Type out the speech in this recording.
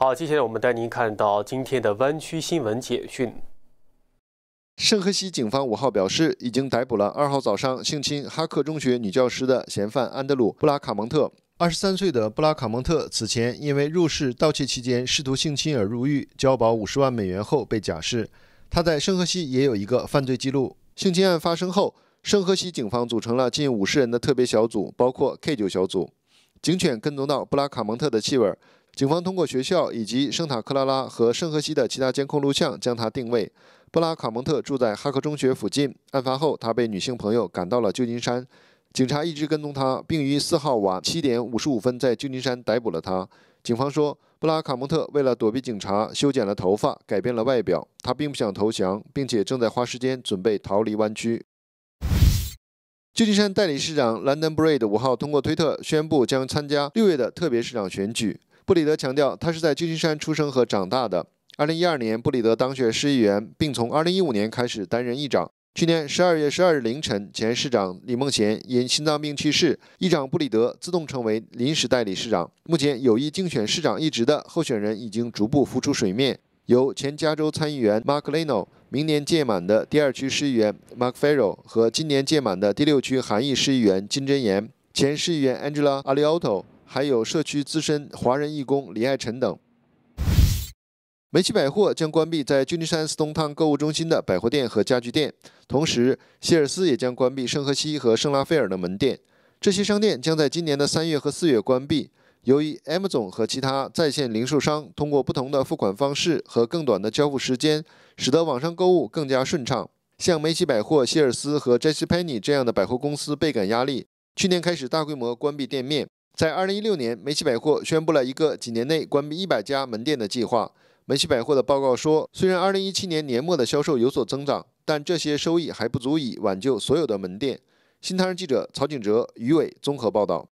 好，接下来我们带您看到今天的湾区新闻简讯。圣何西警方五号表示，已经逮捕了二号早上性侵哈克中学女教师的嫌犯安德鲁·布拉卡蒙特。二十三岁的布拉卡蒙特此前因为入室盗窃期间试图性侵而入狱，交保五十万美元后被假释。他在圣何西也有一个犯罪记录。性侵案发生后，圣何西警方组成了近五十人的特别小组，包括 K 九小组，警犬跟踪到布拉卡蒙特的气味。警方通过学校以及圣塔克拉拉和圣何西的其他监控录像将他定位。布拉卡蒙特住在哈克中学附近。案发后，他被女性朋友赶到了旧金山。警察一直跟踪他，并于四号晚七点五十五分在旧金山逮捕了他。警方说，布拉卡蒙特为了躲避警察，修剪了头发，改变了外表。他并不想投降，并且正在花时间准备逃离湾区。旧金山代理市长兰登布瑞德五号通过推特宣布将参加六月的特别市长选举。布里德强调，他是在旧金山出生和长大的。2012年，布里德当选市议员，并从2015年开始担任议长。去年12月12日凌晨，前市长李孟贤因心脏病去世，议长布里德自动成为临时代理市长。目前有意竞选市长一职的候选人已经逐步浮出水面，由前加州参议员 Mark Leno、明年届满的第二区市议员 Mark Farrell 和今年届满的第六区韩裔市议员金真妍、前市议员 Angela Alioto。还有社区资深华人义工李爱臣等。梅西百货将关闭在旧金山斯东汤购物中心的百货店和家具店，同时，希尔斯也将关闭圣何西和圣拉斐尔的门店。这些商店将在今年的三月和四月关闭。由于 M 总和其他在线零售商通过不同的付款方式和更短的交付时间，使得网上购物更加顺畅，像梅西百货、希尔斯和 JCPenney 这样的百货公司倍感压力。去年开始大规模关闭店面。在二零一六年，梅西百货宣布了一个几年内关闭一百家门店的计划。梅西百货的报告说，虽然二零一七年年末的销售有所增长，但这些收益还不足以挽救所有的门店。新唐人记者曹景哲、于伟综合报道。